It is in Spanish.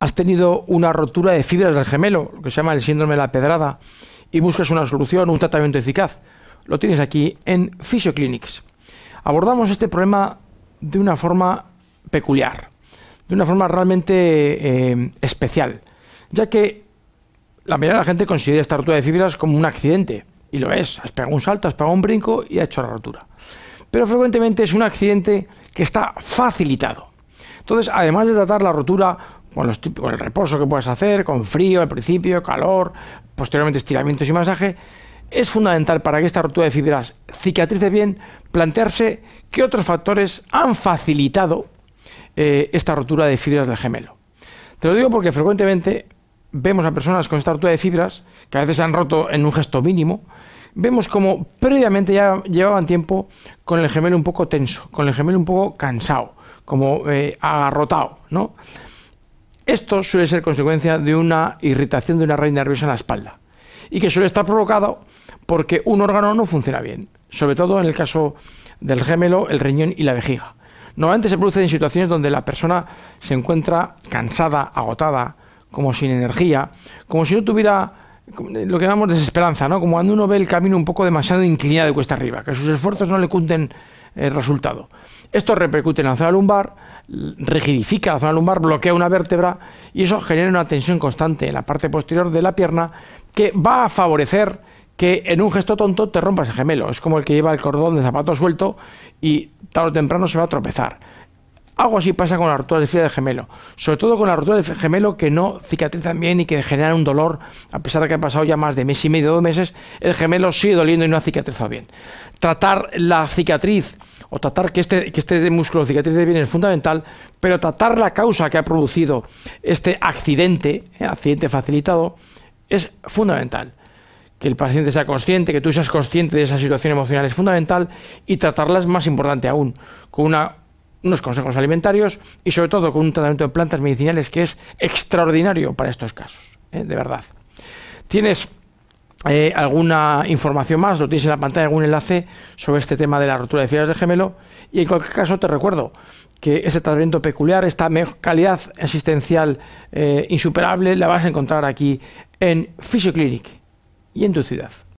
has tenido una rotura de fibras del gemelo, lo que se llama el síndrome de la pedrada, y buscas una solución, un tratamiento eficaz, lo tienes aquí en Physioclinics. Abordamos este problema de una forma peculiar, de una forma realmente eh, especial, ya que la mayoría de la gente considera esta rotura de fibras como un accidente, y lo es, has pegado un salto, has pegado un brinco y ha hecho la rotura. Pero frecuentemente es un accidente que está facilitado. Entonces, además de tratar la rotura con, el reposo que puedes hacer, con frío al principio, calor, posteriormente estiramientos y masaje, es fundamental para que esta rotura de fibras cicatrice bien plantearse qué otros factores han facilitado eh, esta rotura de fibras del gemelo. Te lo digo porque frecuentemente vemos a personas con esta rotura de fibras, que a veces se han roto en un gesto mínimo, vemos como previamente ya llevaban tiempo con el gemelo un poco tenso, con el gemelo un poco cansado, como eh, agarrotado, ¿no? Esto suele ser consecuencia de una irritación de una raíz nerviosa en la espalda y que suele estar provocado porque un órgano no funciona bien, sobre todo en el caso del gemelo, el riñón y la vejiga. Normalmente se produce en situaciones donde la persona se encuentra cansada, agotada, como sin energía, como si no tuviera eh, lo que llamamos desesperanza, ¿no? Como cuando uno ve el camino un poco demasiado inclinado de cuesta arriba, que sus esfuerzos no le cuenten el eh, resultado. Esto repercute en la zona lumbar, rigidifica la zona lumbar, bloquea una vértebra y eso genera una tensión constante en la parte posterior de la pierna que va a favorecer que en un gesto tonto te rompas el gemelo. Es como el que lleva el cordón de zapato suelto y tarde o temprano se va a tropezar. Algo así pasa con la rotura de fila del gemelo, sobre todo con la rotura de gemelo que no cicatrizan bien y que generan un dolor, a pesar de que ha pasado ya más de mes y medio, dos meses, el gemelo sigue doliendo y no ha cicatrizado bien. Tratar la cicatriz o tratar que este, que este músculo cicatriz de bien es fundamental, pero tratar la causa que ha producido este accidente, eh, accidente facilitado, es fundamental. Que el paciente sea consciente, que tú seas consciente de esa situación emocional es fundamental y tratarla es más importante aún, con unos consejos alimentarios y sobre todo con un tratamiento de plantas medicinales que es extraordinario para estos casos, eh, de verdad. Tienes eh, alguna información más, lo tienes en la pantalla, algún enlace sobre este tema de la rotura de fibras de gemelo. Y en cualquier caso, te recuerdo que ese tratamiento peculiar, esta calidad asistencial eh, insuperable, la vas a encontrar aquí en Physioclinic y en tu ciudad.